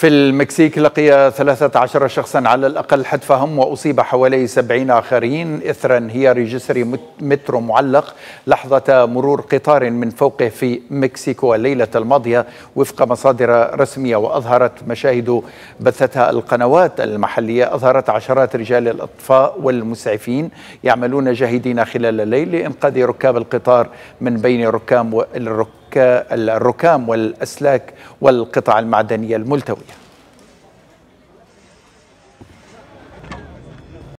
في المكسيك لقي 13 شخصا على الأقل حتفهم وأصيب حوالي 70 آخرين إثر انهيار جسر مترو معلق لحظة مرور قطار من فوقه في مكسيكو الليلة الماضية وفق مصادر رسمية وأظهرت مشاهد بثتها القنوات المحلية أظهرت عشرات رجال الإطفاء والمسعفين يعملون جاهدين خلال الليل لإنقاذ ركاب القطار من بين ركام الركاب كالركام والأسلاك والقطع المعدنية الملتوية